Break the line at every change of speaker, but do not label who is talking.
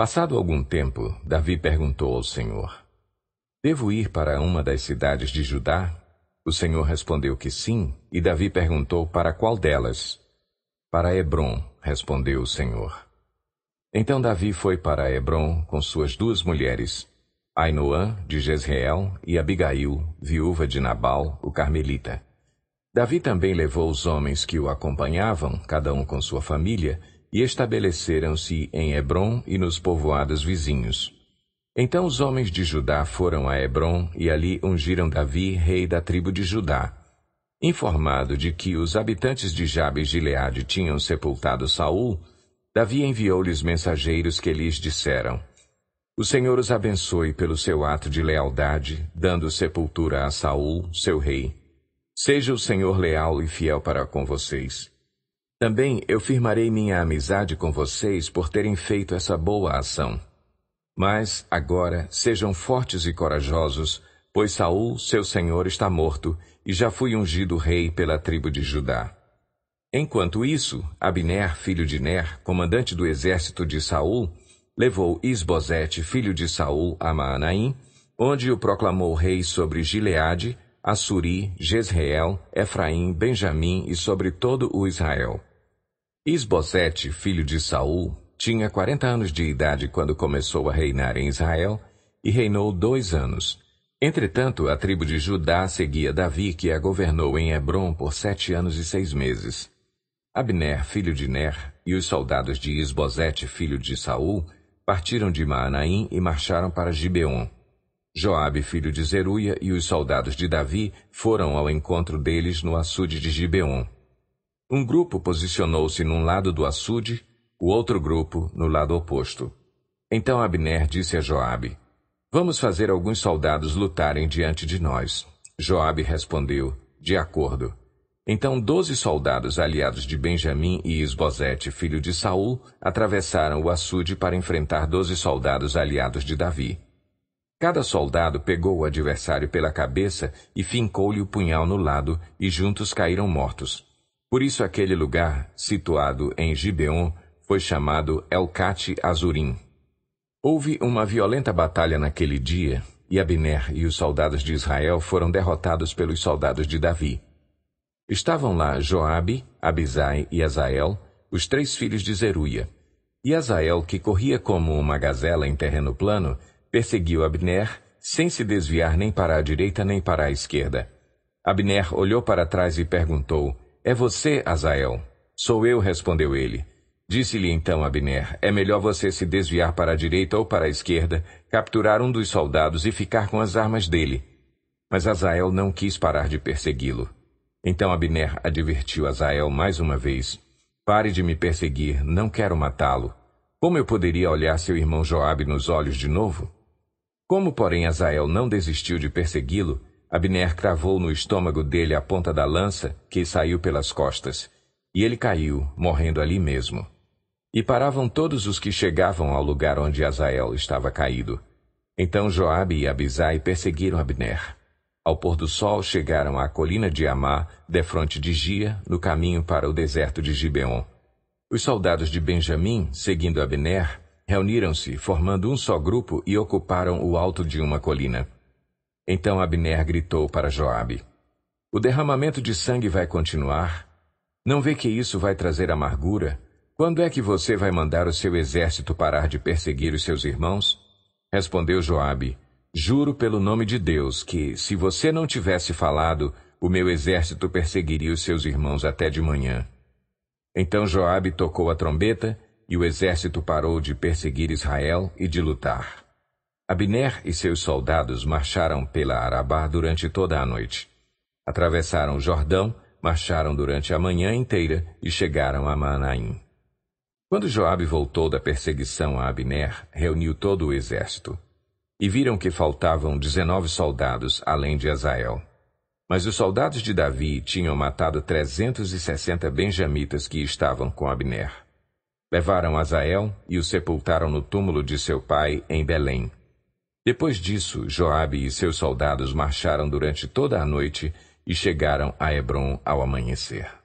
Passado algum tempo, Davi perguntou ao Senhor: Devo ir para uma das cidades de Judá? O Senhor respondeu que sim, e Davi perguntou para qual delas. Para Hebron, respondeu o Senhor. Então Davi foi para Hebron com suas duas mulheres, Ainoã, de Jezreel, e Abigail, viúva de Nabal, o carmelita. Davi também levou os homens que o acompanhavam, cada um com sua família, e estabeleceram-se em Hebron e nos povoados vizinhos. Então os homens de Judá foram a Hebron e ali ungiram Davi, rei da tribo de Judá. Informado de que os habitantes de Jabes de Leade tinham sepultado Saul, Davi enviou-lhes mensageiros que lhes disseram: O Senhor os abençoe pelo seu ato de lealdade, dando sepultura a Saul, seu rei. Seja o Senhor leal e fiel para com vocês. Também eu firmarei minha amizade com vocês por terem feito essa boa ação. Mas, agora, sejam fortes e corajosos, pois Saul, seu senhor, está morto, e já fui ungido rei pela tribo de Judá. Enquanto isso, Abner, filho de Ner, comandante do exército de Saul, levou Isbosete, filho de Saul, a Maanaim, onde o proclamou rei sobre Gileade, Assuri, Jezreel, Efraim, Benjamim e sobre todo o Israel. Isbosete, filho de Saul, tinha quarenta anos de idade quando começou a reinar em Israel e reinou dois anos. Entretanto, a tribo de Judá seguia Davi, que a governou em Hebron por sete anos e seis meses. Abner, filho de Ner, e os soldados de Isbosete, filho de Saul, partiram de Maanaim e marcharam para Gibeon. Joabe, filho de Zeruia, e os soldados de Davi foram ao encontro deles no açude de Gibeon. Um grupo posicionou-se num lado do açude, o outro grupo no lado oposto. Então Abner disse a Joabe: Vamos fazer alguns soldados lutarem diante de nós. Joabe respondeu: De acordo. Então doze soldados aliados de Benjamim e Esbozete, filho de Saul, atravessaram o açude para enfrentar doze soldados aliados de Davi. Cada soldado pegou o adversário pela cabeça e fincou-lhe o punhal no lado, e juntos caíram mortos. Por isso aquele lugar, situado em Gibeon, foi chamado Elcate Azurim. Houve uma violenta batalha naquele dia, e Abner e os soldados de Israel foram derrotados pelos soldados de Davi. Estavam lá Joabe, Abisai e Azael, os três filhos de Zeruia. E Azael, que corria como uma gazela em terreno plano, perseguiu Abner, sem se desviar nem para a direita nem para a esquerda. Abner olhou para trás e perguntou, é você, Azael? Sou eu, respondeu ele. Disse-lhe então Abner: É melhor você se desviar para a direita ou para a esquerda, capturar um dos soldados e ficar com as armas dele. Mas Azael não quis parar de persegui-lo. Então Abner advertiu Azael mais uma vez: Pare de me perseguir, não quero matá-lo. Como eu poderia olhar seu irmão Joabe nos olhos de novo? Como, porém, Azael não desistiu de persegui-lo, Abner cravou no estômago dele a ponta da lança, que saiu pelas costas, e ele caiu, morrendo ali mesmo. E paravam todos os que chegavam ao lugar onde Azael estava caído. Então Joabe e Abisai perseguiram Abner. Ao pôr do sol chegaram à colina de Amá, defronte de Gia, no caminho para o deserto de Gibeon. Os soldados de Benjamim, seguindo Abner, reuniram-se, formando um só grupo e ocuparam o alto de uma colina. Então Abner gritou para Joabe: O derramamento de sangue vai continuar? Não vê que isso vai trazer amargura? Quando é que você vai mandar o seu exército parar de perseguir os seus irmãos? Respondeu Joabe: Juro pelo nome de Deus que, se você não tivesse falado, o meu exército perseguiria os seus irmãos até de manhã. Então Joabe tocou a trombeta e o exército parou de perseguir Israel e de lutar. Abner e seus soldados marcharam pela Arabá durante toda a noite. Atravessaram o Jordão, marcharam durante a manhã inteira e chegaram a Manaim. Quando Joabe voltou da perseguição a Abner, reuniu todo o exército. E viram que faltavam dezenove soldados, além de Azael. Mas os soldados de Davi tinham matado trezentos e sessenta benjamitas que estavam com Abner. Levaram Azael e o sepultaram no túmulo de seu pai, em Belém depois disso, Joabe e seus soldados marcharam durante toda a noite e chegaram a Hebron ao amanhecer.